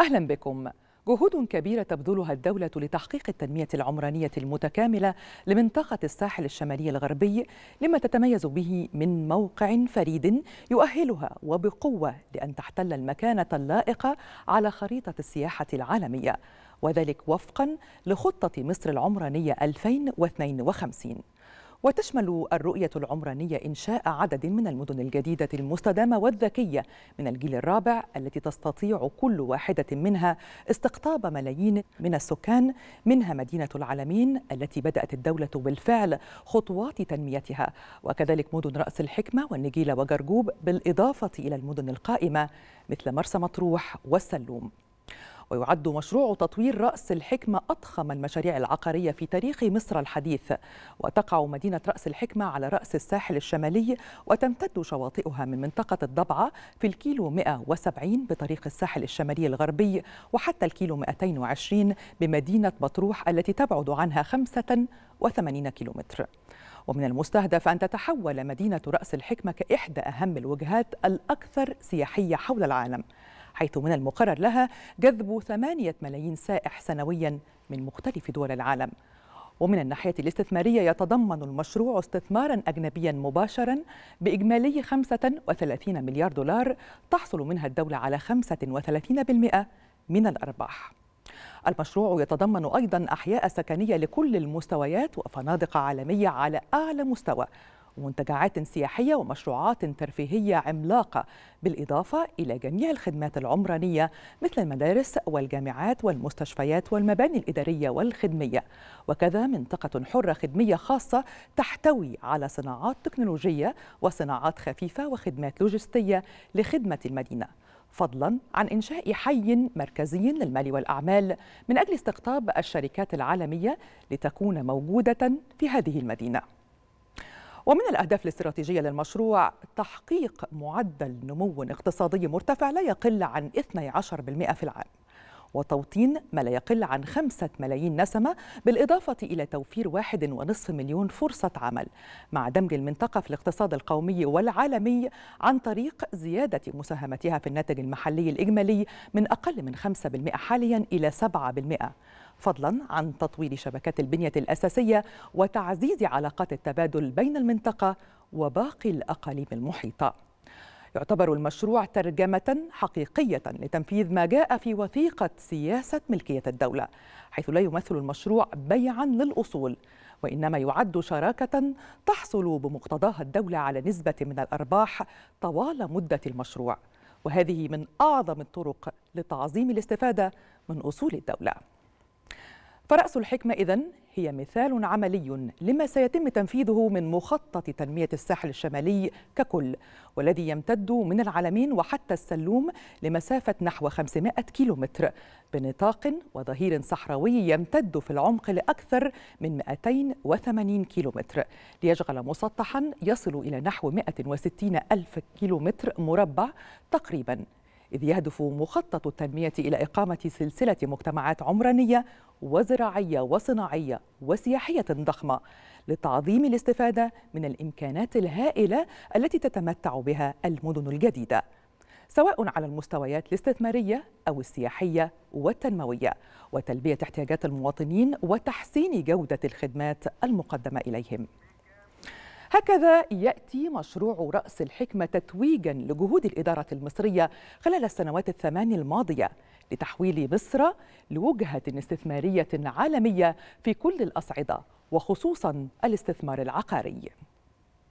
أهلا بكم جهود كبيرة تبذلها الدولة لتحقيق التنمية العمرانية المتكاملة لمنطقة الساحل الشمالي الغربي لما تتميز به من موقع فريد يؤهلها وبقوة لأن تحتل المكانة اللائقة على خريطة السياحة العالمية وذلك وفقا لخطة مصر العمرانية 2052 وتشمل الرؤية العمرانية إنشاء عدد من المدن الجديدة المستدامة والذكية من الجيل الرابع التي تستطيع كل واحدة منها استقطاب ملايين من السكان منها مدينة العالمين التي بدأت الدولة بالفعل خطوات تنميتها وكذلك مدن رأس الحكمة والنجيلة وجرجوب بالإضافة إلى المدن القائمة مثل مرسى مطروح والسلوم ويعد مشروع تطوير رأس الحكمة أضخم المشاريع العقارية في تاريخ مصر الحديث وتقع مدينة رأس الحكمة على رأس الساحل الشمالي وتمتد شواطئها من منطقة الضبعة في الكيلو 170 بطريق الساحل الشمالي الغربي وحتى الكيلو 220 بمدينة مطروح التي تبعد عنها 85 كيلومتر ومن المستهدف أن تتحول مدينة رأس الحكمة كإحدى أهم الوجهات الأكثر سياحية حول العالم حيث من المقرر لها جذب 8 ملايين سائح سنويا من مختلف دول العالم ومن الناحية الاستثمارية يتضمن المشروع استثمارا أجنبيا مباشرا بإجمالي 35 مليار دولار تحصل منها الدولة على 35% من الأرباح المشروع يتضمن أيضا أحياء سكنية لكل المستويات وفنادق عالمية على أعلى مستوى ومنتجعات سياحية ومشروعات ترفيهية عملاقة بالإضافة إلى جميع الخدمات العمرانية مثل المدارس والجامعات والمستشفيات والمباني الإدارية والخدمية وكذا منطقة حرة خدمية خاصة تحتوي على صناعات تكنولوجية وصناعات خفيفة وخدمات لوجستية لخدمة المدينة فضلا عن إنشاء حي مركزي للمال والأعمال من أجل استقطاب الشركات العالمية لتكون موجودة في هذه المدينة ومن الأهداف الاستراتيجية للمشروع تحقيق معدل نمو اقتصادي مرتفع لا يقل عن 12% في العام وتوطين ما لا يقل عن خمسة ملايين نسمة بالإضافة إلى توفير واحد ونصف مليون فرصة عمل مع دمج المنطقة في الاقتصاد القومي والعالمي عن طريق زيادة مساهمتها في الناتج المحلي الإجمالي من أقل من 5% حاليا إلى 7% فضلا عن تطوير شبكات البنية الأساسية وتعزيز علاقات التبادل بين المنطقة وباقي الأقاليم المحيطة يعتبر المشروع ترجمة حقيقية لتنفيذ ما جاء في وثيقة سياسة ملكية الدولة حيث لا يمثل المشروع بيعا للأصول وإنما يعد شراكة تحصل بمقتضاها الدولة على نسبة من الأرباح طوال مدة المشروع وهذه من أعظم الطرق لتعظيم الاستفادة من أصول الدولة فرأس الحكمة إذن هي مثال عملي لما سيتم تنفيذه من مخطط تنمية الساحل الشمالي ككل والذي يمتد من العلمين وحتى السلوم لمسافة نحو 500 كيلومتر بنطاق وظهير صحراوي يمتد في العمق لأكثر من 280 كيلومتر ليشغل مسطحا يصل إلى نحو 160 ألف كيلومتر مربع تقريباً إذ يهدف مخطط التنمية إلى إقامة سلسلة مجتمعات عمرانية وزراعية وصناعية وسياحية ضخمة لتعظيم الاستفادة من الإمكانات الهائلة التي تتمتع بها المدن الجديدة سواء على المستويات الاستثمارية أو السياحية والتنموية وتلبية احتياجات المواطنين وتحسين جودة الخدمات المقدمة إليهم هكذا يأتي مشروع رأس الحكمة تتويجا لجهود الإدارة المصرية خلال السنوات الثمان الماضية لتحويل مصر لوجهة استثمارية عالمية في كل الأصعدة وخصوصا الاستثمار العقاري